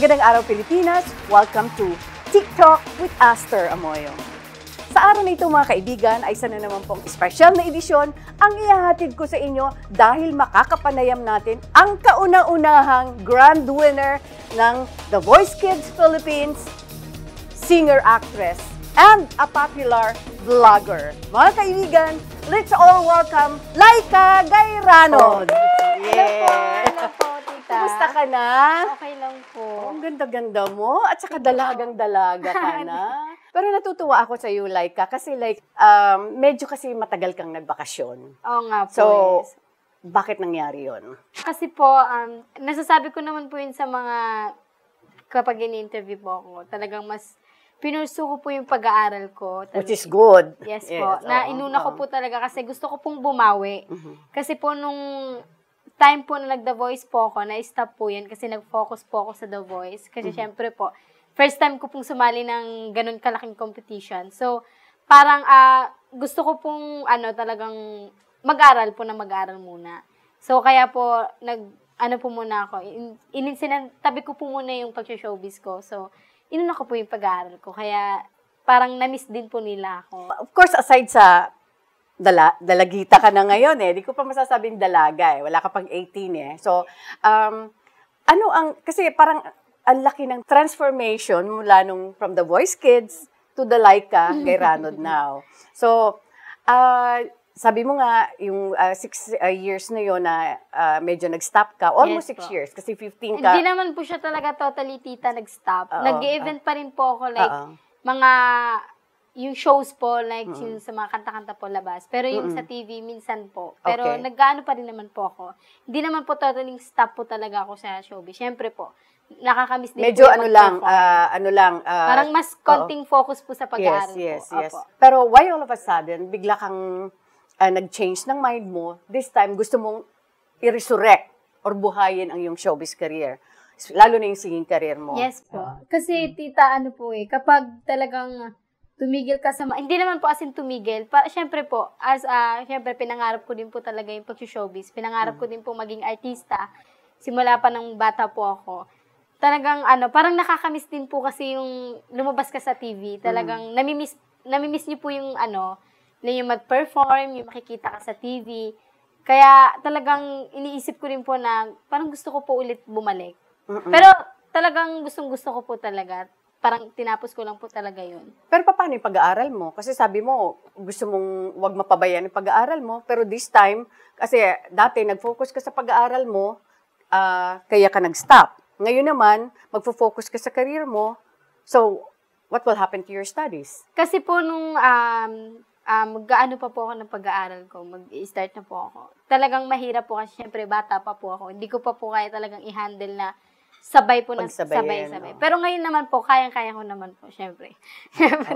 Magandang araw Pilipinas! Welcome to TikTok with Aster Amoyo. Sa araw na ito mga kaibigan ay isa na naman pong special na edisyon ang iahatid ko sa inyo dahil makakapanayam natin ang kauna-unahang grand winner ng The Voice Kids Philippines singer-actress and a popular vlogger. Mga kaibigan, let's all welcome Laika Gairano! Yay! Yeah. Kumusta ka na? Okay lang po. Oh, ang ganda-ganda mo. At saka dalagang-dalaga ka na. Pero natutuwa ako sa iyo, like, ka, kasi like, um, medyo kasi matagal kang nagbakasyon. Oo nga po. So, bakit nangyari yon? Kasi po, um, nasasabi ko naman po yun sa mga, kapag in-interview po ako, talagang mas pinursu ko po yung pag-aaral ko. Tal- Which is good. Yes, yes po. Yes, na inuna oh, ko po talaga kasi gusto ko pong bumawi. Mm-hmm. Kasi po nung time po na nag-The Voice po ako, na-stop po yan kasi nag-focus po ako sa The Voice. Kasi mm-hmm. syempre po, first time ko pong sumali ng ganun kalaking competition. So, parang uh, gusto ko pong ano talagang mag-aral po na mag-aral muna. So, kaya po, nag, ano po muna ako, in, in, tabi ko po muna yung pag-showbiz ko. So, inuna ko po yung pag-aaral ko. Kaya, parang na-miss din po nila ako. Of course, aside sa dala, dalagita ka na ngayon eh. Di ko pa masasabing dalaga eh. Wala ka pang 18 eh. So, um, ano ang, kasi parang ang laki ng transformation mula nung from the voice kids to the Laika kay Ranod now. So, uh, sabi mo nga, yung uh, six uh, years na yun na uh, medyo nag-stop ka, almost yes, six po. years, kasi 15 eh, ka. Hindi naman po siya talaga totally tita nag-stop. Nag-event pa rin po ako, like, uh-oh. mga yung shows po, like mm-hmm. yung sa mga kanta-kanta po labas. Pero yung mm-hmm. sa TV, minsan po. Pero okay. nagkaano pa rin naman po ako. Hindi naman po totaling stop po talaga ako sa showbiz. Siyempre po, nakakamiss din Medyo po ano lang, uh, ano lang. Uh, Parang mas konting oh. focus po sa pag-aaral yes, yes, po. Yes, yes, Pero why all of a sudden, bigla kang uh, nag-change ng mind mo. This time, gusto mong i-resurrect or buhayin ang iyong showbiz career lalo na yung singing career mo. Yes po. Kasi tita, ano po eh, kapag talagang tumigil ka sa, hindi naman po as in tumigil, pa, syempre po, as, uh, syempre pinangarap ko din po talaga yung pag-showbiz. Pinangarap mm. ko din po maging artista. Simula pa ng bata po ako. Talagang ano, parang nakakamiss din po kasi yung lumabas ka sa TV. Talagang mm. namimiss, namimiss niyo po yung ano, na yung mag-perform, yung makikita ka sa TV. Kaya talagang iniisip ko din po na parang gusto ko po ulit bumalik. Mm-mm. Pero talagang gustong gusto ko po talaga parang tinapos ko lang po talaga yun. Pero paano yung pag-aaral mo? Kasi sabi mo, gusto mong wag mapabayaan yung pag-aaral mo. Pero this time, kasi dati nag-focus ka sa pag-aaral mo, uh, kaya ka nag-stop. Ngayon naman, magfo-focus ka sa career mo. So, what will happen to your studies? Kasi po nung um, um, mag-ano pa po ako ng pag-aaral ko, mag-start na po ako. Talagang mahirap po kasi syempre bata pa po ako. Hindi ko pa po kaya talagang i-handle na sabay po na sabay-sabay. No? Pero ngayon naman po, kayang-kaya ko naman po, syempre.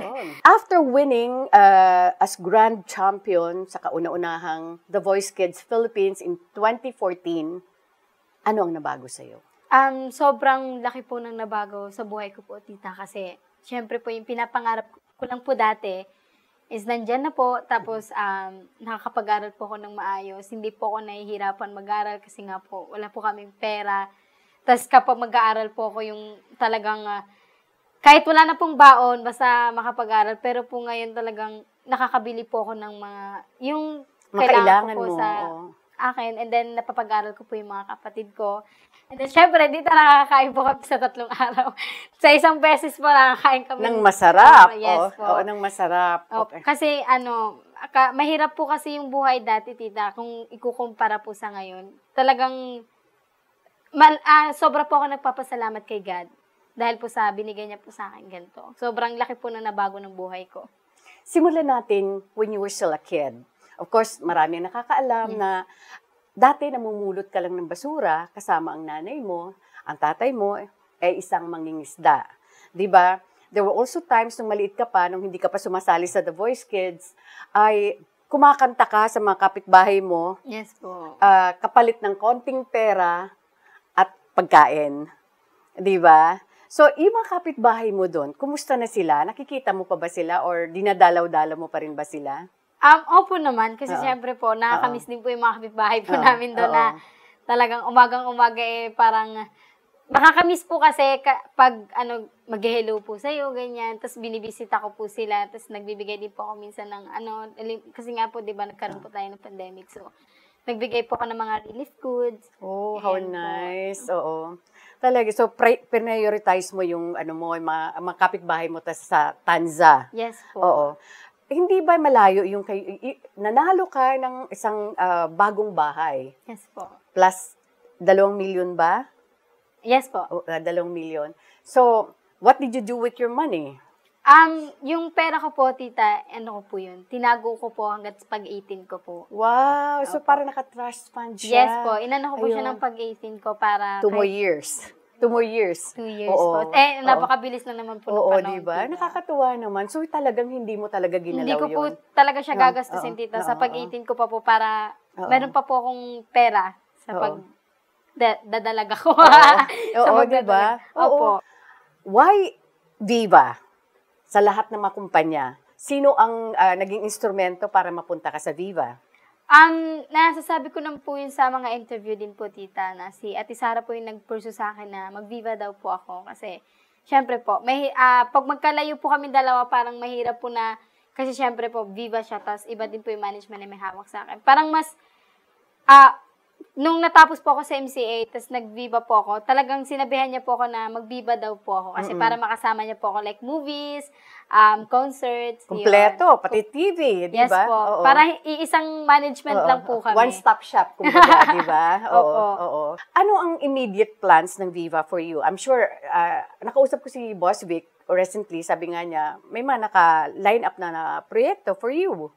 oh. After winning uh, as grand champion sa kauna-unahang The Voice Kids Philippines in 2014, ano ang nabago sa iyo? Um, sobrang laki po ng nabago sa buhay ko po, tita, kasi syempre po yung pinapangarap ko lang po dati is nandyan na po. Tapos, um, nakakapag-aral po ako ng maayos. Hindi po ako nahihirapan mag-aral kasi nga po, wala po kaming pera. Tapos kapag mag-aaral po ako yung talagang, uh, kahit wala na pong baon, basta makapag-aaral. Pero po ngayon talagang nakakabili po ako ng mga, yung kailangan, ko po mo. sa akin. And then, napapag-aaral ko po yung mga kapatid ko. And then, syempre, dito nakakain po kami sa tatlong araw. sa isang beses po nakakain kami. Nang masarap. Uh, yes oh, po. Oo, oh, nang masarap. Oh, okay. Kasi, ano, ka, mahirap po kasi yung buhay dati, tita, kung ikukumpara po sa ngayon. Talagang mal, uh, sobra po ako nagpapasalamat kay God dahil po sa binigay niya po sa akin ganito. Sobrang laki po na nabago ng buhay ko. Simulan natin when you were still a kid. Of course, marami ang nakakaalam yes. Hmm. na dati namumulot ka lang ng basura kasama ang nanay mo, ang tatay mo ay eh, isang mangingisda. 'Di ba? There were also times nung maliit ka pa, nung hindi ka pa sumasali sa The Voice Kids, ay kumakanta ka sa mga kapitbahay mo. Yes po. Uh, kapalit ng konting pera pagkain. 'Di ba? So, yung mga kapitbahay mo doon, kumusta na sila? Nakikita mo pa ba sila or dinadalaw-dalaw mo pa rin ba sila? Um, opo naman, kasi Oo. siyempre po, nakakamiss din po yung mga kapitbahay po Oo. namin doon Oo. na talagang umagang-umaga eh, parang nakakamiss po kasi ka, pag ano, mag-hello po sa'yo, ganyan. Tapos binibisita ko po sila. Tapos nagbibigay din po ako minsan ng ano, kasi nga po, di ba, nagkaroon po tayo ng pandemic. So, Nagbigay po ako ng mga release goods. Oh, how nice. Uh, Oo. Talaga. So, pri- prioritize mo yung, ano mo, yung mga, mga kapitbahay mo tas sa Tanza. Yes po. Oo. Hindi ba malayo yung kayo, nanalo ka ng isang uh, bagong bahay? Yes po. Plus, dalawang milyon ba? Yes po. Uh, dalawang milyon. So, what did you do with your money? Um, yung pera ko po, tita, ano ko po yun? Tinago ko po hanggat pag 18 ko po. Wow! So, Opo. para naka-trust fund siya. Yes po. Inano ko po siya ng pag 18 ko para... Two more kahit- years. Two more years. Two years Oo. po. Eh, napakabilis na naman po ng Oo, panahon. di ba? tita. Nakakatuwa naman. So, talagang hindi mo talaga ginalaw Hindi ko po talaga siya Oo, gagastusin, oo, tita. Sa pag 18 ko pa po para... Oo. Meron pa po akong pera sa Oo. pag... Da- dadalaga ko. Oo, Oo, di ba? magdadalaga. Diba? Opo. Why Viva? Diba? sa lahat ng mga kumpanya, sino ang uh, naging instrumento para mapunta ka sa Viva? Ang um, nasasabi ko naman po yun sa mga interview din po, tita, na si Ate Sara po yung nagpurso sa akin na mag-Viva daw po ako. Kasi, syempre po, may, uh, pag magkalayo po kami dalawa, parang mahirap po na, kasi syempre po, Viva siya, tapos iba din po yung management na may hawak sa akin. Parang mas, uh, nung natapos po ako sa MCA, tapos nag po ako, talagang sinabihan niya po ako na mag daw po ako. Kasi mm-hmm. para makasama niya po ako like movies, um, concerts. Kompleto, yun. pati TV, di yes, ba? Yes po. Oo. Para iisang management oo. lang po kami. One-stop shop, kumbaga, di ba? Oo, oo. oo. Ano ang immediate plans ng Viva for you? I'm sure, uh, nakausap ko si Boss Vic recently, sabi nga niya, may mga naka-line up na na proyekto for you.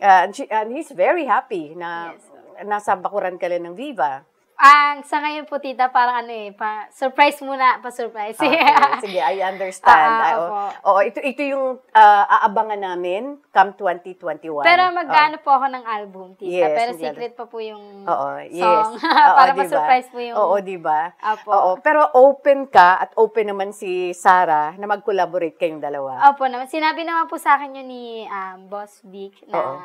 Uh, and, she, and he's very happy na yes nasa bakuran ka rin ng Viva. Ang um, sa ngayon po tita parang ano eh pa surprise muna pa surprise. Okay, sige, I understand. Uh, ah, oo. oo, ito ito yung uh, aabangan namin come 2021. Pero magano oh. po ako ng album tita, yes, pero magano. secret pa po yung oo, yes. song oo, para diba? surprise po yung Oo, 'di ba? Oo, pero open ka at open naman si Sara na mag-collaborate kayong dalawa. Opo naman. Sinabi naman po sa akin yun ni um, Boss Vic na oo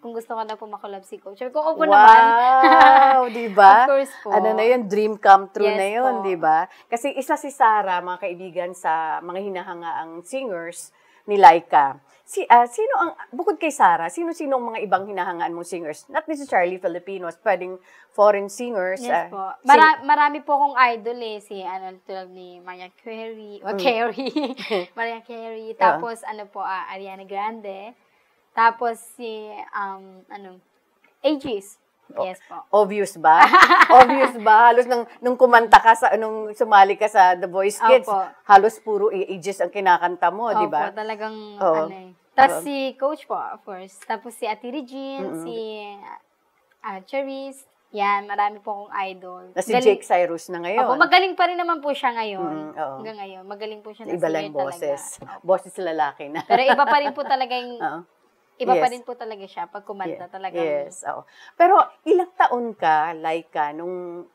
kung gusto ko na po makolab si Coach. Or kung opo wow, naman. Wow! di ba? Of course po. Ano na yun, dream come true yes, na yun, di ba? Kasi isa si Sarah, mga kaibigan, sa mga hinahangaang singers ni Laika. Si, uh, sino ang, bukod kay Sarah, sino-sino ang mga ibang hinahangaan mong singers? Not necessarily Filipinos, pwedeng foreign singers. Yes uh, po. Mara- sing- marami po akong idol eh. Si, ano, tulad ni Maria Carey. Mm. Carey. Maria Carey. Tapos, uh ano po, uh, Ariana Grande. Tapos si, um, ano, Aegis. Oh. Yes po. Obvious ba? Obvious ba? Halos nang, nung kumanta ka sa, nung sumali ka sa The Voice Kids, Opo. halos puro ages ang kinakanta mo, di ba? Opo, talagang, Oo. Oh. ano eh. Tapos Oo. Oh. si coach po, of course. Tapos si Ate Regine, Mm-mm. si uh, ah, Cherise. Yan, marami po akong idol. Na si Jake Cyrus na ngayon. Opo, magaling pa rin naman po siya ngayon. Mm, oo. Hanggang ngayon. Magaling po siya na Iba lang singer boses. Talaga. boses lalaki na. Pero iba pa rin po talaga yung Oo. Iba yes. pa rin po talaga siya pag kumanta yes. talaga. Yes, oo. Pero ilang taon ka, Laika, ah, nung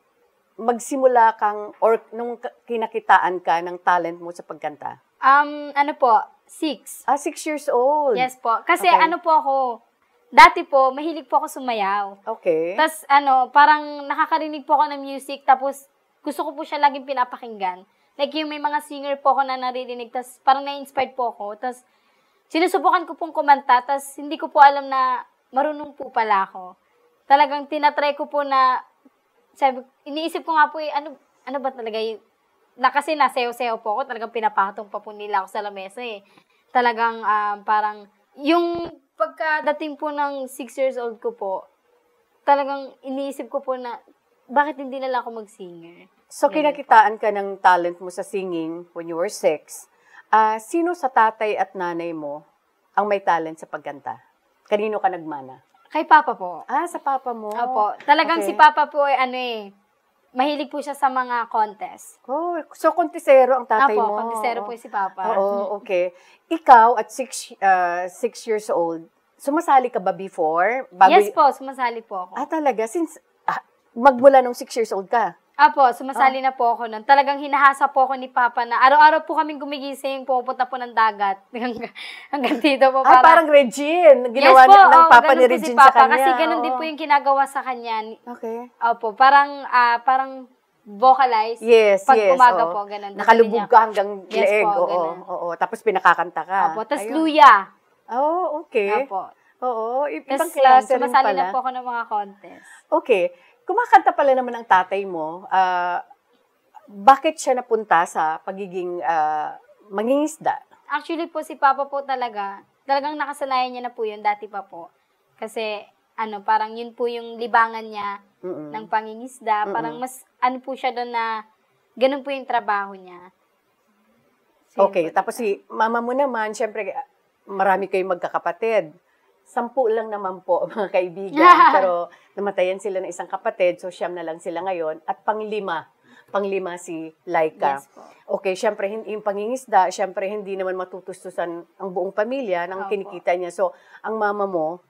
magsimula kang, or nung kinakitaan ka ng talent mo sa pagkanta? Um, ano po, six. Ah, six years old. Yes po. Kasi okay. ano po ako, dati po, mahilig po ako sumayaw. Okay. Tapos, ano, parang nakakarinig po ako ng music, tapos gusto ko po siya laging pinapakinggan. Like, yung may mga singer po ako na naririnig, tapos parang na-inspired po ako. Tapos, sinusubukan ko pong kumanta, tas hindi ko po alam na marunong po pala ako. Talagang tinatry ko po na, sabi, iniisip ko nga po eh, ano, ano ba talaga yung, eh, na kasi nasayaw-sayaw po ako, talagang pinapatong pa po nila ako sa lamesa eh. Talagang um, parang, yung pagkadating po ng 6 years old ko po, talagang iniisip ko po na, bakit hindi nila ako mag-singer? So, kinakitaan ka ng talent mo sa singing when you were 6. Uh, sino sa tatay at nanay mo ang may talent sa pagkanta? Kanino ka nagmana? Kay Papa po. Ah, sa Papa mo. Opo. Talagang okay. si Papa po ay ano eh, mahilig po siya sa mga contest. Oh, so kontisero ang tatay Opo, mo. Opo, kontisero po si Papa. Oo, okay. Ikaw at six, uh, six years old, sumasali ka ba before? Bago yes po, sumasali po ako. Ah, talaga? Since ah, magmula nung six years old ka? Apo, sumasali ah. na po ako nun. Talagang hinahasa po ako ni Papa na araw-araw po kaming gumigising, pumupunta po ng dagat. hanggang, hanggang dito po. Para... Ay, parang Regine. Ginawa yes po, ng oh, Papa ni Regine si Papa, sa kanya. Kasi ganun oh. din po yung ginagawa sa kanya. Okay. Opo, parang, uh, parang vocalize. Yes, pag yes. Pag umaga oh. po, ganun. Nakalubog ka hanggang yes, leeg. Oo, oo, oo. Tapos pinakakanta ka. Opo, tapos luya. Oh, okay. Opo. Oo, ibang klase rin pala. Sumasali na po ako ng mga contest. Okay kumakanta pala naman ang tatay mo. Uh, bakit siya napunta sa pagiging uh, mangingisda? Actually po, si Papa po talaga, talagang nakasanayan niya na po yun dati pa po. Kasi, ano, parang yun po yung libangan niya Mm-mm. ng pangingisda. Mm-mm. Parang mas, ano po siya doon na, ganun po yung trabaho niya. So, okay, tapos si mama mo naman, syempre, marami kayong magkakapatid sampu lang naman po, mga kaibigan. Yeah. Pero namatayan sila ng isang kapatid, so siyam na lang sila ngayon. At panglima, panglima si Laika. Yes, okay, syempre, yung pangingisda, syempre, hindi naman matutustusan ang buong pamilya ng oh, kinikita po. niya. So, ang mama mo,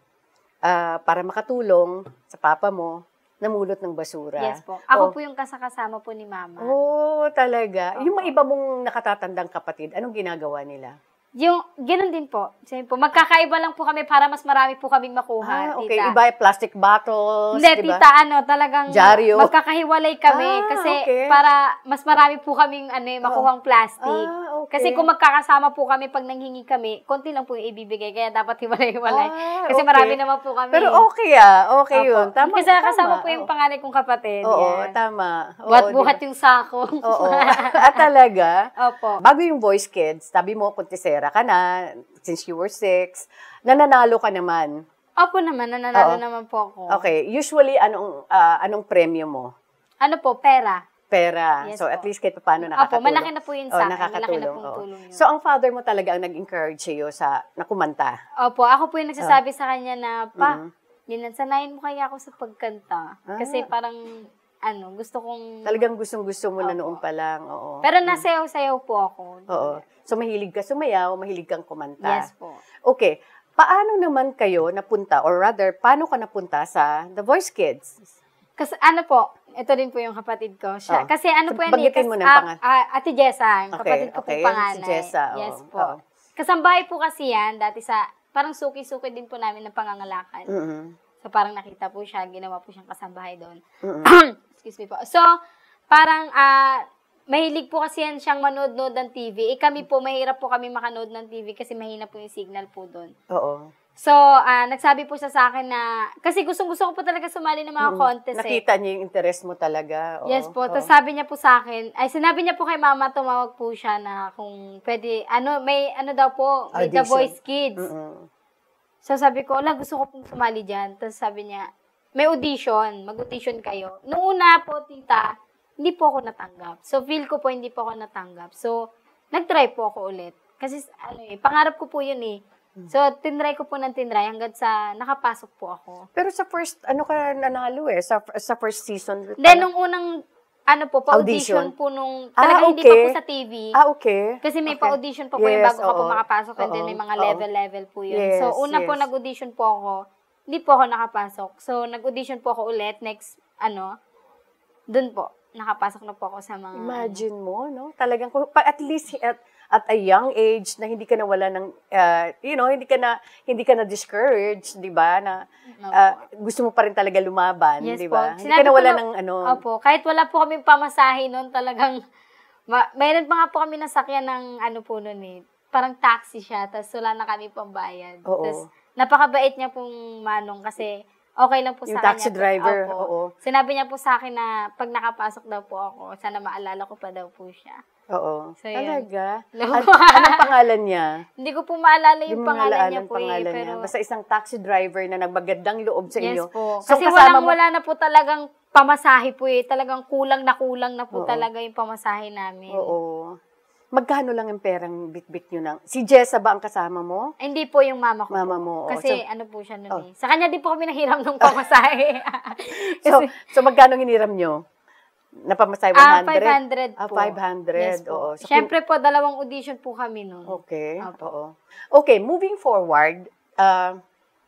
uh, para makatulong sa papa mo, namulot ng basura. Yes po. Ako oh. po yung kasakasama po ni mama. Oo, oh, talaga. Oh. Yung mga iba mong nakatatandang kapatid, anong ginagawa nila? Yung, ganun din po. Same po. Magkakaiba lang po kami para mas marami po kaming makuha, ah, okay. tita. Iba, plastic bottles, Hindi, diba? tita, ano, talagang Dyaryo. magkakahiwalay kami ah, kasi okay. para mas marami po kaming ano, eh, makuhang ah. plastic. Ah, kasi kung magkakasama po kami pag nanghingi kami, konti lang po yung ibibigay. Kaya dapat hiwalay-hiwalay. Ah, kasi okay. marami naman po kami. Pero okay ah. Okay Opo. yun. Tama, kasi tama. kasama po yung panganay kong kapatid. Oo, yeah. tama. Buhat-buhat yung sakong. Oo. At talaga? Opo. Bago yung voice kids, sabi mo, kuntisera ka na, since you were six, nananalo ka naman. Opo naman, nananalo Oo. naman po ako. Okay. Usually, anong, uh, anong premyo mo? Ano po, pera pera. Yes so, po. at least kahit paano nakakatulong. Opo, malaki na po yun sa akin. Oh, na po yung tulong yun. So, ang father mo talaga ang nag-encourage sa'yo sa, na Opo, ako po yung nagsasabi oh. sa kanya na, Pa, mm-hmm. mo kaya ako sa pagkanta. Ah. Kasi parang, ano, gusto kong... Talagang gustong-gusto mo Opo. na noon pa lang, oo. Pero mm. nasayaw-sayaw po ako. Oo. So, mahilig ka sumayaw, mahilig kang kumanta. Yes po. Okay. Paano naman kayo napunta, or rather, paano ka napunta sa The Voice Kids? Kasi ano po, ito din po yung kapatid ko. Siya, oh. Kasi ano so, po yan eh. Kasi, mo ng ah, pangalan. Uh, Ate Jessa, yung okay, kapatid ko okay, po pangalan. Si Jessa, oh. Yes po. Oh. Kasambahay po kasi yan, dati sa, parang suki-suki din po namin ng pangangalakan. Mm-hmm. So parang nakita po siya, ginawa po siyang kasambahay doon. Mm-hmm. Excuse me po. So, parang, ah, uh, mahilig po kasi yan siyang manood-nood ng TV. Eh kami po, mahirap po kami makanood ng TV kasi mahina po yung signal po doon. Oo. So, uh, nagsabi po siya sa akin na, kasi gustong-gusto ko po talaga sumali ng mga mm, contest eh. Nakita eh. niya yung interest mo talaga. Oh, yes po. Oo. Tapos oh. sabi niya po sa akin, ay sinabi niya po kay mama, tumawag po siya na kung pwede, ano, may ano daw po, ah, may Audition. The Voice Kids. Mm-mm. So sabi ko, ala, gusto ko pong sumali dyan. Tapos sabi niya, may audition, mag-audition kayo. Noong una po, tita, hindi po ako natanggap. So feel ko po, hindi po ako natanggap. So, nag-try po ako ulit. Kasi, ano eh, pangarap ko po yun eh Mm. So, tinry ko po ng tinry hanggang sa nakapasok po ako. Pero sa first, ano ka nanalo eh? Sa, sa first season? Then, nung unang, ano po, pa-audition audition? po nung, ah, talaga ah, okay. hindi pa po sa TV. Ah, okay. Kasi may okay. pa-audition po yes, po yung bago oo. ka po makapasok. And then, may mga level-level po yun. Yes, so, una yes. po nag-audition po ako, hindi po ako nakapasok. So, nag-audition po ako ulit next, ano, dun po nakapasok na po ako sa mga... Ano. Imagine mo, no? Talagang, at least, at, at a young age na hindi ka nawala ng uh, you know, hindi ka na hindi ka na discouraged, 'di ba? Na uh, gusto mo pa rin talaga lumaban, yes, 'di ba? Hindi ka nawala na, ng ano. Opo, kahit wala po kaming pamasahe noon, talagang ma- mayroon pa nga po kami nasakyan ng ano po noon eh. Parang taxi siya, tapos wala na kami pambayad. Tapos napakabait niya pong manong kasi okay lang po yung sa akin. Yung taxi driver, po, oo. Sinabi niya po sa akin na pag nakapasok daw po ako, sana maalala ko pa daw po siya. Oo. So, Talaga? Ano anong pangalan niya? Hindi ko po maalala yung eh, pangalan niya po pangalan eh. Pero... Niya. Basta isang taxi driver na nagbagandang loob sa yes, inyo. Yes po. So, Kasi walang, mo... wala na po talagang pamasahe po eh. Talagang kulang na kulang na po Oo. talaga yung pamasahe namin. Oo. Magkano lang yung perang bitbit nyo nang? Si Jessa ba ang kasama mo? Ay, hindi po yung mama ko. Mama mo. oh. Kasi So- ano po siya nun Oh. eh. Sa kanya din po kami nahiram nung pamasahe. So, so magkano ang hiniram nyo? Napamasay 100? ah, 500 Ah, 500. Yes po. Oo. So, Siyempre po, dalawang audition po kami noon. Okay. Opo. Oo. Okay, moving forward, uh,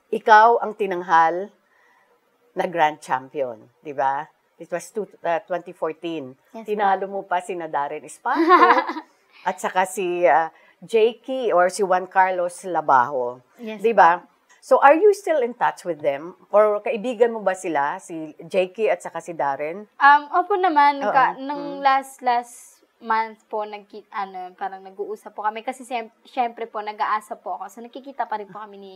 ikaw ang tinanghal na grand champion, di ba? It was two, uh, ah, 2014. Yes, Tinalo mo pa si Darren Espanto at saka si uh, Jakey or si Juan Carlos Labajo. Yes. 'Di ba? So are you still in touch with them or kaibigan mo ba sila si Jakey at saka si Darren? Um opo naman uh-huh. ka, nung mm. last last month po nag, ano parang nag-uusap po kami kasi syempre po nag-aasa po ako. So nakikita pa rin po kami ni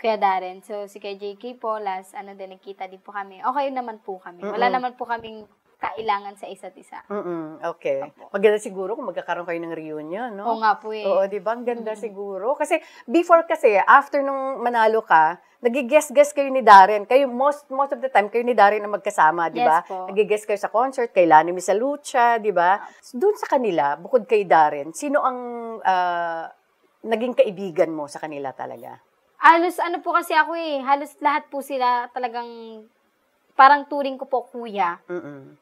Kuya Darren. So si Kuya JK po last ano din nakita din po kami. Okay naman po kami. Wala mm-hmm. naman po kaming kailangan sa isa't isa. Mm-mm, okay. Opo. Maganda siguro kung magkakaroon kayo ng reunion, no? Oo nga po eh. Oo, di ba? Ang ganda mm-hmm. siguro. Kasi before kasi, after nung manalo ka, nagiges-guess kayo ni Darren. Kayo, most most of the time, kayo ni Darren ang magkasama, di ba? Yes po. Nagiges kayo sa concert, kay Lani Misalucha, di ba? Ah. Doon sa kanila, bukod kay Darren, sino ang uh, naging kaibigan mo sa kanila talaga? Halos ano po kasi ako eh, halos lahat po sila talagang parang turing ko po kuya. Mm-mm.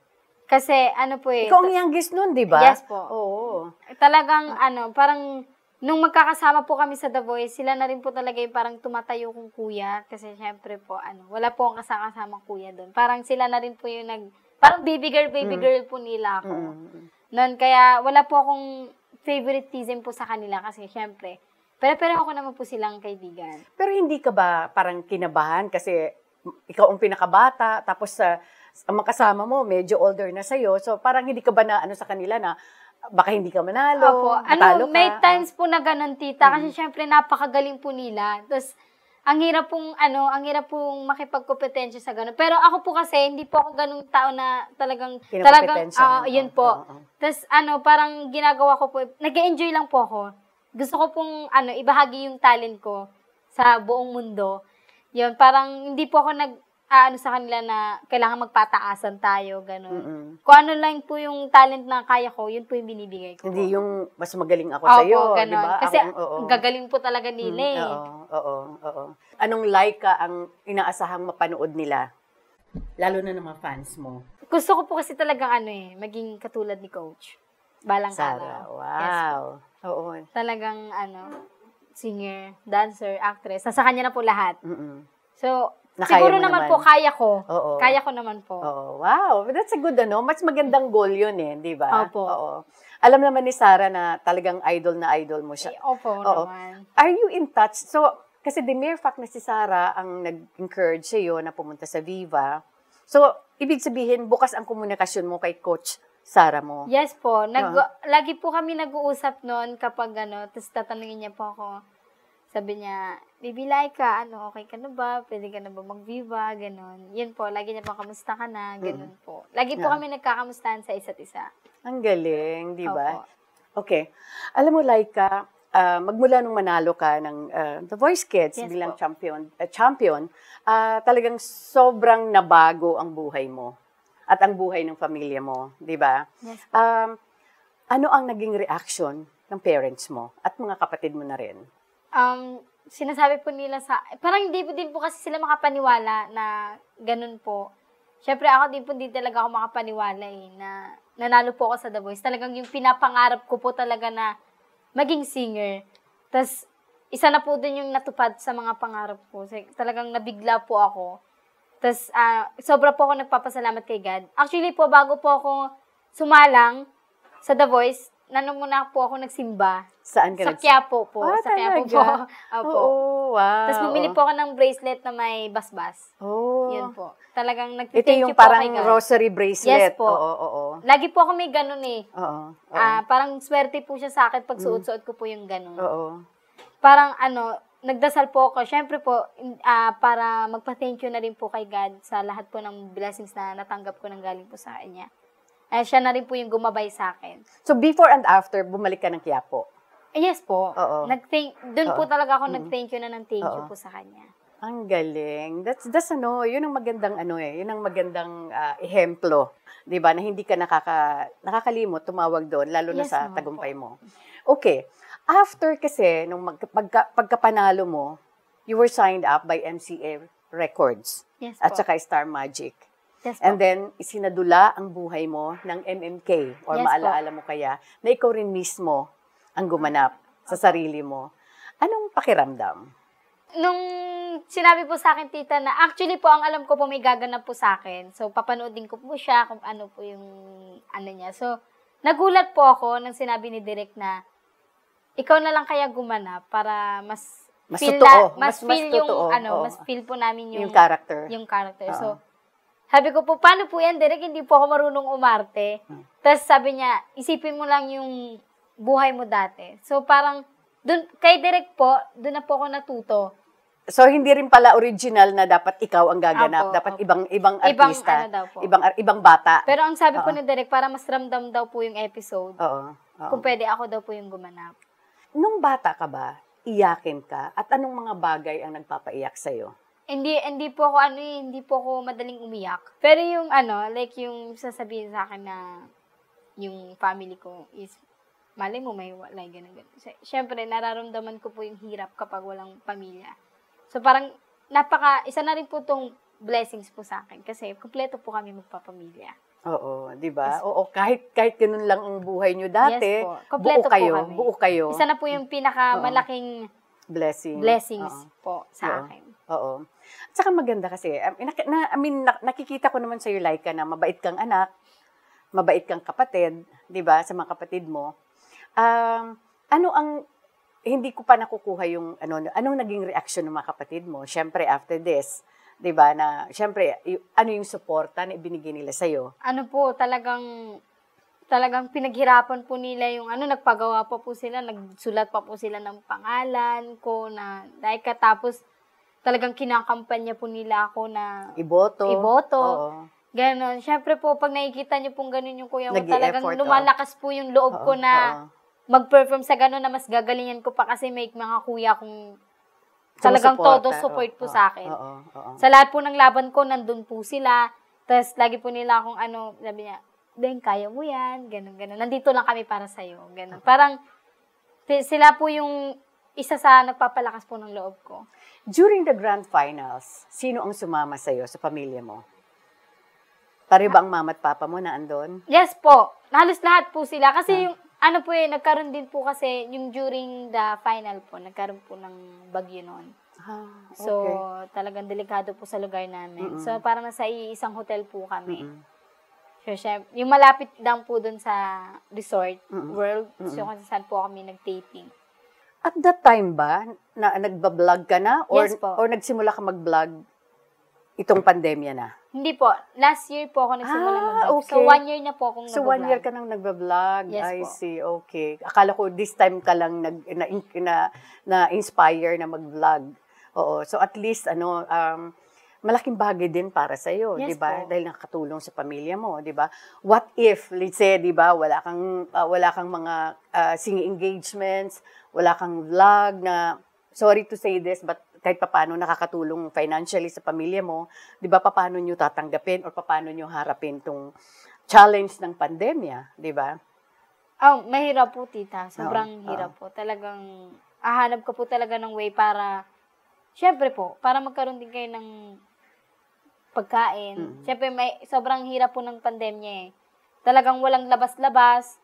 Kasi ano po eh. Ikaw ang youngest nun, di ba? Yes po. Oo. Eh, talagang ano, parang nung magkakasama po kami sa The Voice, sila na rin po talaga yung parang tumatayo kong kuya. Kasi syempre po, ano, wala po ang kasama-kasama kuya doon. Parang sila na rin po yung nag, parang baby girl, baby mm. girl po nila ako. Mm. mm, mm. Noon, kaya wala po akong favoritism po sa kanila kasi syempre, pero pero ako naman po silang kaibigan. Pero hindi ka ba parang kinabahan kasi ikaw ang pinakabata, tapos sa uh, ang makasama mo medyo older na sa'yo. So parang hindi ka ba na ano sa kanila na baka hindi ka manalo, Opo. Ano, ka. May times po na ganun, tita. Mm-hmm. Kasi mm syempre napakagaling po nila. Tapos, ang hirap pong, ano, ang hirap pong makipagkompetensya sa ganun. Pero ako po kasi, hindi po ako ganung tao na talagang, talagang, uh, yun po. Oh, oh, oh. Tapos, ano, parang ginagawa ko po, nag enjoy lang po ako. Gusto ko pong, ano, ibahagi yung talent ko sa buong mundo. Yun, parang hindi po ako nag, ano sa kanila na kailangan magpataasan tayo, ganun. mm Kung ano lang po yung talent na kaya ko, yun po yung binibigay ko. Hindi yung mas magaling ako sa iyo, di ba? Kasi ang, oo. gagaling po talaga nila mm, eh. Oo, oo, oo. Anong like ka ang inaasahang mapanood nila? Lalo na ng mga fans mo. Gusto ko po kasi talagang ano eh, maging katulad ni Coach. Balang Sara, araw. wow. Yes, po. oo. Talagang ano, singer, dancer, actress. Nasa kanya na po lahat. Mm-mm. So, na Siguro naman, naman po, kaya ko. Oo. Kaya ko naman po. Oo. Wow, that's a good ano. Mas magandang goal yun eh, di ba? Opo. Oo. Alam naman ni Sara na talagang idol na idol mo siya. Eh, opo Oo. naman. Are you in touch? So, kasi the mere fact na si Sara ang nag-encourage sa sa'yo na pumunta sa Viva. So, ibig sabihin, bukas ang komunikasyon mo kay Coach Sara mo. Yes po. Nag, Oo. Lagi po kami nag-uusap noon kapag ano, tapos tatanungin niya po ako, sabi niya, baby Laika, ano, okay ka na ba? Pwede ka na ba mag-viva? Ganon. Yun po, lagi niya pang kamusta ka na? Ganon mm. po. Lagi po yeah. kami nagkakamustahan sa isa't isa. Ang galing, di ba? Okay. Alam mo, Laika, uh, ah, magmula nung manalo ka ng uh, The Voice Kids yes, bilang po. champion, uh, champion uh, talagang sobrang nabago ang buhay mo at ang buhay ng pamilya mo, di ba? Yes, um, ano ang naging reaction ng parents mo at mga kapatid mo na rin? um, sinasabi po nila sa, parang hindi po din po kasi sila makapaniwala na ganun po. Siyempre ako din po din talaga ako makapaniwala eh, na nanalo po ako sa The Voice. Talagang yung pinapangarap ko po talaga na maging singer. Tapos, isa na po din yung natupad sa mga pangarap ko. So, talagang nabigla po ako. Tapos, uh, ah, sobra po ako nagpapasalamat kay God. Actually po, bago po ako sumalang sa The Voice, ano muna po ako nagsimba. Saan ka Sa Quiapo po. Ah, sa Quiapo po. Opo. Oo, wow. Tapos bumili po ako ng bracelet na may basbas. Oh. Yun po. Talagang nag-thank Ito yung you parang po rosary bracelet. Yes po. Oo, oo, oo. Lagi po ako may ganun eh. Oo. oo. Ah, parang swerte po siya sa akin pag mm. suot-suot ko po yung ganun. Oo. Oh, Parang ano, nagdasal po ako. Siyempre po, uh, para magpa-thank you na rin po kay God sa lahat po ng blessings na natanggap ko nang galing po sa kanya eh, siya na rin po yung gumabay sa akin. So, before and after, bumalik ka ng Quiapo? Eh, yes po. Oo. Nag-thank, doon po talaga ako mm. nag-thank you na ng thank Oo. you po sa kanya. Ang galing. That's that's ano, 'yun ang magandang ano eh, 'yun ang magandang uh, ehemplo, 'di ba? Na hindi ka nakaka nakakalimot tumawag doon lalo na sa tagumpay po. mo. Okay. After kasi nung mag, pagka, pagkapanalo mo, you were signed up by MCA Records yes, at po. saka Star Magic. Yes, And then, isinadula ang buhay mo ng MMK or yes, maalaala po. mo kaya na ikaw rin mismo ang gumanap sa sarili mo. Anong pakiramdam? Nung sinabi po sa akin, tita, na actually po, ang alam ko po may gaganap po sa akin. So, papanoodin ko po siya kung ano po yung ano niya. So, nagulat po ako nang sinabi ni Direk na ikaw na lang kaya gumanap para mas mas feel totoo. Na, mas, mas feel mas yung ano, Oo. mas feel po namin yung yung character. Yung character. Oo. So sabi ko po, paano po yan, Derek? Hindi po ako marunong umarte. Hmm. Tapos sabi niya, isipin mo lang yung buhay mo dati. So parang, dun, kay Derek po, doon na po ako natuto. So hindi rin pala original na dapat ikaw ang gaganap, opo, dapat opo. ibang ibang artista, ibang ano daw po. ibang ibang bata. Pero ang sabi Oo. po ni Derek para mas ramdam daw po yung episode. Oo. Oo. Kung pwede ako daw po yung gumanap. Nung bata ka ba, iyakin ka at anong mga bagay ang nagpapaiyak sa iyo? Hindi, hindi po ako, ano eh, hindi po ako madaling umiyak. Pero yung ano, like yung sasabihin sa akin na yung family ko is, mali mo may like, ganun, ganun. Siyempre, nararamdaman ko po yung hirap kapag walang pamilya. So parang, napaka, isa na rin po tong blessings po sa akin kasi kumpleto po kami magpapamilya. Oo, 'di ba? Yes. Oo, kahit kahit ganun lang ang buhay niyo dati, yes po. buo kayo, po kami. buo kayo. Isa na po yung pinakamalaking blessing. Blessings Oo. po sa Oo. akin. Oo. At saka maganda kasi, um, I mean, na, I mean nakikita ko naman sa iyo, Laika, na mabait kang anak, mabait kang kapatid, di ba, sa mga kapatid mo. Um, ano ang, hindi ko pa nakukuha yung, ano, anong naging reaction ng mga kapatid mo? Siyempre, after this, 'di ba na syempre y- ano yung suporta na ibinigay nila sa iyo? Ano po, talagang talagang pinaghirapan po nila yung ano nagpagawa pa po sila, nagsulat pa po sila ng pangalan ko na dahil katapos talagang kinakampanya po nila ako na iboto. Iboto. Oo. Ganon. Siyempre po, pag nakikita niyo pong ganun yung kuya mo, talagang lumalakas oh. po yung loob oo, ko na oo. mag-perform sa ganun na mas gagalingan ko pa kasi may mga kuya kung talagang todo support po oo, sa akin. Oo, oo. Sa lahat po ng laban ko, nandun po sila. Tapos lagi po nila akong ano, sabi niya, Ben, kaya mo yan, ganun, ganun. Nandito lang kami para sa'yo, ganun. Parang sila po yung isa sa nagpapalakas po ng loob ko. During the grand finals, sino ang sumama sa'yo sa pamilya mo? Pare ba ang mama at papa mo na andon? Yes po. Halos lahat po sila. Kasi huh? Ah. yung ano po eh, nagkaroon din po kasi yung during the final po, nagkaroon po ng bagyo noon. Ah, okay. So, talagang delikado po sa lugar namin. Mm-mm. So, parang nasa isang hotel po kami. mm So, syempre, yung malapit lang po dun sa resort, Mm-mm. World, Mm-mm. so kung saan po kami nag-taping. At that time ba, na nagbablog ka na? Or, yes po. Or nagsimula ka mag-vlog itong pandemya na? Hindi po. Last year po ako nagsimula ah, mag-vlog. Okay. So, one year na po akong nag-vlog. So, one year ka nang nag-vlog. Yes I po. see. Okay. Akala ko this time ka lang nag, na, na, na-inspire na mag-vlog. Oo. So, at least, ano, um, malaking bagay din para sa iyo, yes, 'di ba? Dahil nakakatulong sa pamilya mo, 'di ba? What if, let's say, 'di ba, wala kang uh, wala kang mga uh, singing engagements, wala kang vlog na sorry to say this but kahit paano nakakatulong financially sa pamilya mo, 'di ba? Paano niyo tatanggapin or paano niyo harapin tong challenge ng pandemya, 'di ba? Oh, mahirap po tita. Oh, Sobrang oh, hirap oh. po. Talagang ahanap ka po talaga ng way para syempre po, para magkaroon din kayo ng pagkain. Mm-hmm. Siyempre, may, sobrang hirap po ng pandemya eh. Talagang walang labas-labas,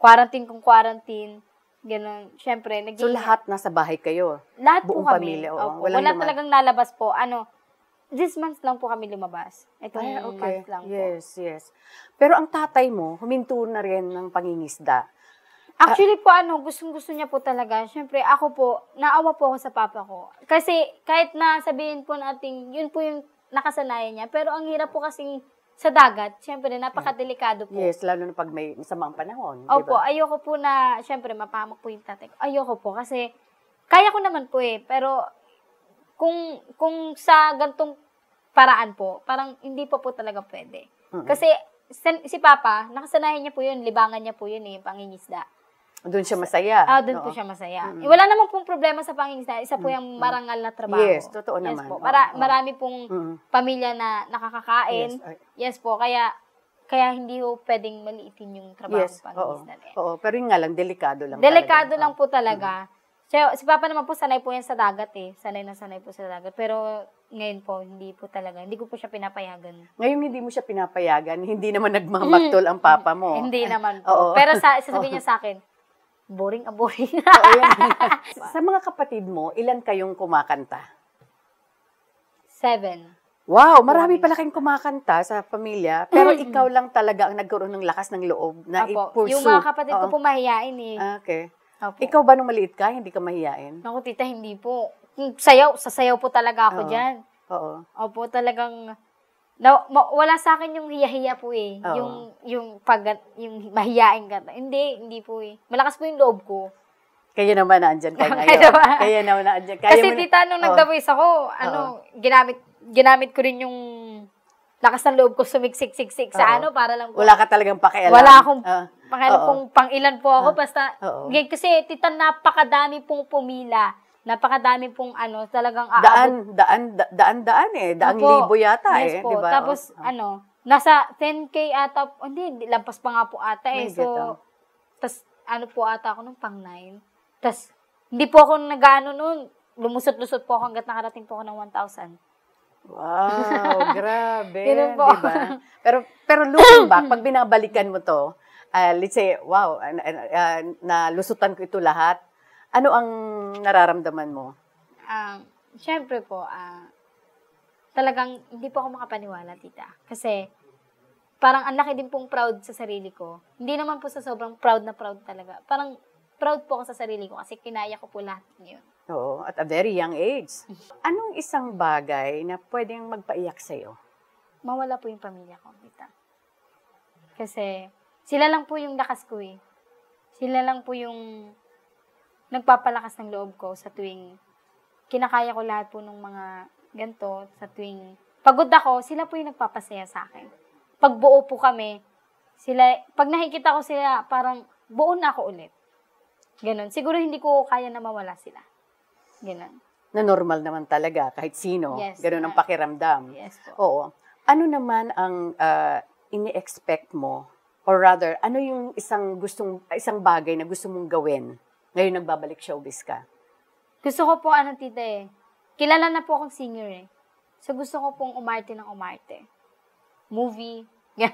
quarantine kung quarantine, ganun. Siyempre, naging... So, lahat nasa bahay kayo? Lahat Buong po kami. pamilya, oo. Oh, okay. Wala lumab- talagang lalabas po. Ano, this month lang po kami lumabas. Ito Ay, okay. month lang yes, po. Yes, yes. Pero ang tatay mo, huminto na rin ng pangingisda. Actually po ano, gustong-gusto niya po talaga. Siyempre, ako po, naawa po ako sa papa ko. Kasi kahit na sabihin po natin, yun po yung nakasanayan niya. Pero ang hirap po kasing sa dagat, siyempre, napakadelikado po. Yes, lalo na pag may masamang panahon. Opo, diba? ayoko po na, siyempre, mapahamak po yung tatay ko. Ayoko po kasi, kaya ko naman po eh. Pero, kung, kung sa gantong paraan po, parang hindi po po talaga pwede. Mm-hmm. Kasi, si Papa, nakasanayan niya po yun, libangan niya po yun eh, pangingisda. Doon siya masaya. Ah, doon no? siya masaya. Mm-hmm. Wala naman pong problema sa pangingisda. Isa po yung marangal na trabaho. Yes, totoo yes, Po. Mara- oh, Marami pong mm-hmm. pamilya na nakakakain. Yes, yes po. Kaya kaya hindi ho pwedeng maliitin yung trabaho yes, sa pangingisda. Oo, oo, pero yun nga lang, delikado lang. Delikado talaga. lang po talaga. Mm-hmm. So, si Papa naman po, sanay po yan sa dagat eh. Sanay na sanay po sa dagat. Pero ngayon po, hindi po talaga. Hindi ko po siya pinapayagan. Ngayon hindi mo siya pinapayagan. Hindi naman nagmamaktol ang Papa mo. hindi naman po. Oo. Pero sa, sasabihin niya sa akin, boring a boring. Sa mga kapatid mo, ilan kayong kumakanta? Seven. Wow, marami pala kayong kumakanta sa pamilya, pero mm. ikaw lang talaga ang nagkaroon ng lakas ng loob na Apo, i-pursue. yung mga kapatid ko Oo. po mahihain eh. Ah, okay. Apo. Ikaw ba nung maliit ka, hindi ka mahiyain? Ako tita, hindi po. Hmm, sayaw, sasayaw po talaga ako Oo. dyan. Oo. Opo, talagang na, ma, wala sa akin yung hiya-hiya po eh. Oo. Yung, yung pag, yung mahiyain ka. Hindi, hindi po eh. Malakas po yung loob ko. Kaya naman naandyan kayo ngayon. Kayo naman naandyan. Kaya Kasi mo na- tita, nung oh. nagda-voice ako, ano, ginamit, ginamit ko rin yung lakas ng loob ko sumiksik-siksik sa ano para lang po. Wala ka talagang pakialam. Wala akong Ah, Pangalan kung pang ilan po ako, basta, Oo. ganyan kasi titan, napakadami pong pumila. Napakadami pong ano, talagang aabot. Daan, daan, daan, daan eh. Daang Opo, libo yata yes eh. Po. Diba? Tapos, oh, oh. ano, nasa 10K ata, oh, hindi, lampas pa nga po ata eh. May so, tas ano po ata ako nung pang 9. Tas, hindi po ako nagano noon. Lumusot-lusot po ako hanggat nakarating po ako ng 1,000. Wow, grabe. Ganun Diba? Pero, pero looking back, pag binabalikan mo to, uh, let's say, wow, uh, uh, nalusutan ko ito lahat, ano ang nararamdaman mo? Um, ah, Siyempre po, uh, talagang hindi po ako makapaniwala, tita. Kasi parang ang laki din pong proud sa sarili ko. Hindi naman po sa sobrang proud na proud talaga. Parang proud po ako sa sarili ko kasi kinaya ko po lahat yun. Oo, at a very young age. Anong isang bagay na pwedeng magpaiyak sa'yo? Mawala po yung pamilya ko, tita. Kasi sila lang po yung lakas ko eh. Sila lang po yung nagpapalakas ng loob ko sa tuwing kinakaya ko lahat po ng mga ganto sa tuwing pagod ako, sila po yung nagpapasaya sa akin. Pag buo po kami, sila, pag nakikita ko sila, parang buo na ako ulit. Ganon. Siguro hindi ko kaya na mawala sila. Ganon. Na normal naman talaga, kahit sino. Yes, Ganon ang pakiramdam. Yes po. Oo. Ano naman ang uh, ini-expect mo? Or rather, ano yung isang gustong isang bagay na gusto mong gawin ngayon nagbabalik showbiz ka. Gusto ko po ano tita eh. Kilala na po akong singer eh. So gusto ko pong umarte ng umarte. Movie.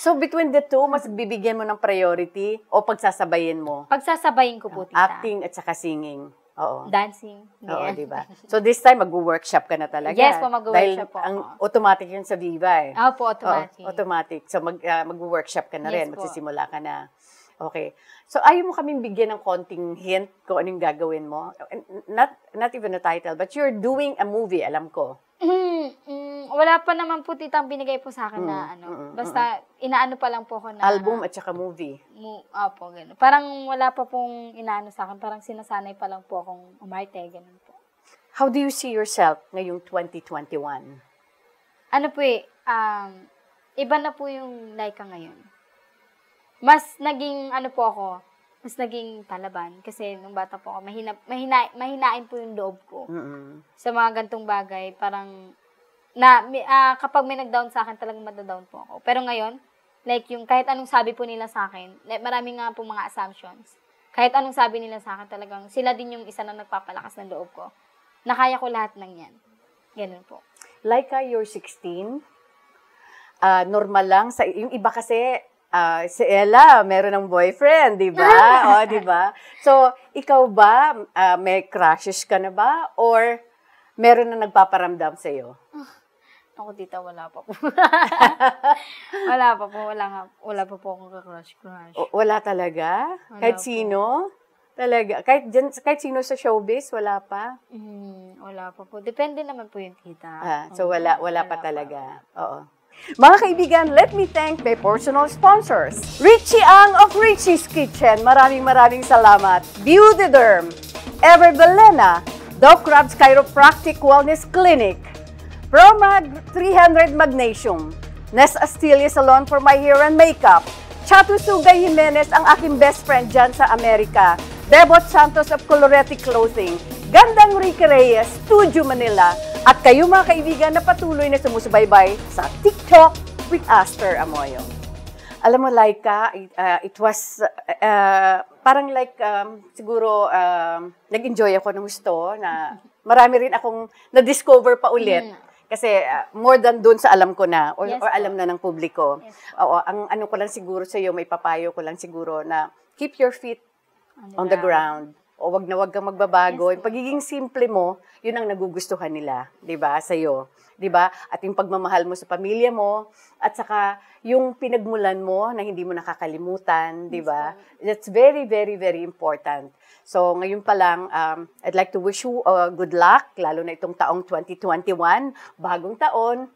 so between the two, mas bibigyan mo ng priority o pagsasabayin mo? Pagsasabayin ko po, tita. Acting at saka singing. Oo. Dancing. Yeah. Oo, di ba? So this time, mag-workshop ka na talaga. Yes po, mag-workshop po. Dahil ang automatic yun sa Viva eh. Ah, po, automatic. Oo, automatic. So mag, uh, mag-workshop ka na yes, rin. Po. Magsisimula ka na. Okay. So, ayaw mo kaming bigyan ng konting hint kung anong gagawin mo? Not, not even a title, but you're doing a movie, alam ko. Mm, mm, wala pa naman po titang binigay po sa akin mm, na hmm, ano. Mm, basta, mm, inaano pa lang po ako na... Album at saka movie. Mo, opo, ganun. Parang wala pa pong inaano sa akin. Parang sinasanay pa lang po akong umarte, ganun po. How do you see yourself ngayong 2021? Ano po eh, um, iba na po yung Laika ngayon mas naging ano po ako, mas naging palaban kasi nung bata po ako mahina mahina mahinain po yung loob ko. Mm-hmm. Sa mga gantong bagay, parang na uh, kapag may nag-down sa akin, talagang madadown po ako. Pero ngayon, like yung kahit anong sabi po nila sa akin, like, marami nga po mga assumptions. Kahit anong sabi nila sa akin, talagang sila din yung isa na nagpapalakas ng loob ko. Nakaya ko lahat ng yan. Ganun po. Like uh, you're 16, uh, ah, normal lang. Sa, yung iba kasi, uh, si Ella, meron ng boyfriend, di ba? o, oh, di ba? So, ikaw ba, uh, may crushes ka na ba? Or meron na nagpaparamdam sa'yo? Uh, ah, ako, dito, wala pa po. wala pa po. Wala, nga, wala pa po akong crush Crush. O, wala talaga? Wala kahit po. sino? Talaga? Kahit, dyan, kahit sino sa showbiz, wala pa? Mm, wala pa po. Depende naman po yung kita. Ah, so, wala, wala, wala pa, pa talaga. Pa. Oo. Mga kaibigan, let me thank my personal sponsors. Richie Ang of Richie's Kitchen, maraming maraming salamat. Beautyderm, Ever Belena, Doc Crabs Chiropractic Wellness Clinic, Promag 300 Magnesium, Nes Astilia Salon for my hair and makeup, Chato Sugay Jimenez, ang aking best friend dyan sa Amerika, Bebot Santos of Coloretti Clothing, Gandang Ricky Reyes, Studio Manila, at kayo mga kaibigan na patuloy na sumusubaybay sa TikTok with Aster Amoyo. Alam mo, like, uh, it was, uh, parang like, um, siguro, uh, nag-enjoy ako ng gusto na marami rin akong na-discover pa ulit. Mm. Kasi uh, more than doon sa alam ko na or, yes, or alam na ng publiko. Yes. Oo, ang ano ko lang siguro sa iyo, may papayo ko lang siguro na keep your feet on the, on the ground. ground o wag na wag kang magbabago. Yes. Yung pagiging simple mo, yun ang nagugustuhan nila, 'di ba? Sa iyo, 'di ba? At yung pagmamahal mo sa pamilya mo at saka yung pinagmulan mo na hindi mo nakakalimutan, 'di ba? That's very very very important. So, ngayon pa lang, um, I'd like to wish you uh, good luck, lalo na itong taong 2021, bagong taon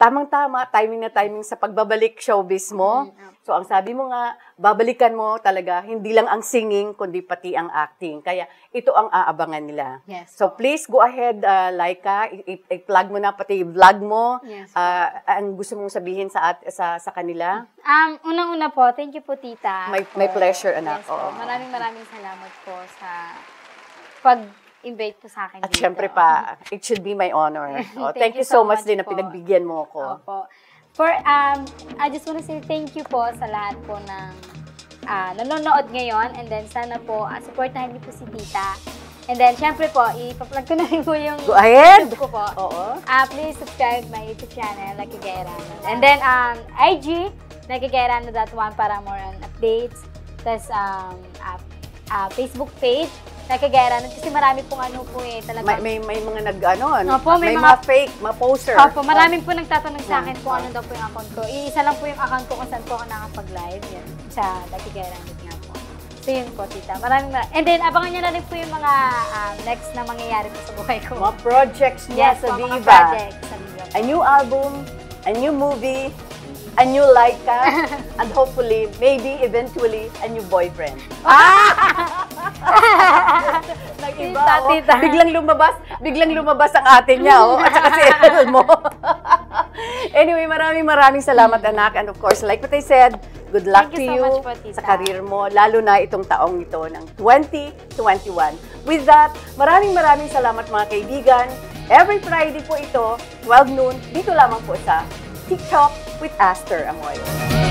tamang-tama, timing na timing sa pagbabalik showbiz mo. Mm, so, ang sabi mo nga, babalikan mo talaga, hindi lang ang singing, kundi pati ang acting. Kaya, ito ang aabangan nila. Yes. So, please go ahead, uh, ah, Laika, ah, i-plug mo na pati vlog mo. Yes. Uh, ang gusto mong sabihin sa, at, sa, sa kanila? Um, Unang-una po, thank you po, tita. My, my pleasure, anak. Yes, Oo. Maraming maraming salamat po sa pag invite po sa akin At dito. syempre pa, it should be my honor. Oh, thank, thank you so much, much din na pinagbigyan mo ako. Opo. For, um, I just want to say thank you po sa lahat po ng uh, nanonood ngayon. And then sana po, uh, supportahan niyo po si Dita. And then, syempre po, ipa-plug ko na rin po yung Go ahead. ko po. Oo. Uh, please subscribe my YouTube channel, Lucky Gairano. And then, um, IG, luckygairano.1 para more on updates. Tapos, um, uh, uh, Facebook page, nakagayaran. Kasi marami pong ano po eh, talaga. May, may, may mga nag, ano, Opo, may, may mga, mga fake, mga poster. Opo, maraming po oh. nagtatanong sa akin kung ano daw po yung account ko. Iisa lang po yung account ko kung saan po ako nakapag-live. Yun, sa nakagayaran nga po. So yun po, tita. Maraming maraming. And then, abangan nyo na rin po yung mga um, next na mangyayari po sa buhay ko. Mga projects niya yes, sa po, Viva. Yes, mga projects sa Viva. A new album, a new movie, a new Laika, and hopefully, maybe, eventually, a new boyfriend. ah! Nag-iba, tita, oh. Biglang lumabas, biglang lumabas ang atin niya, oh. At saka si Errol mo. anyway, maraming maraming salamat, anak. And of course, like what I said, good luck Thank to you, so you po, tita. sa karir mo, lalo na itong taong ito ng 2021. With that, maraming maraming salamat mga kaibigan. Every Friday po ito, 12 noon, dito lamang po sa TikTok with Aster Amoy.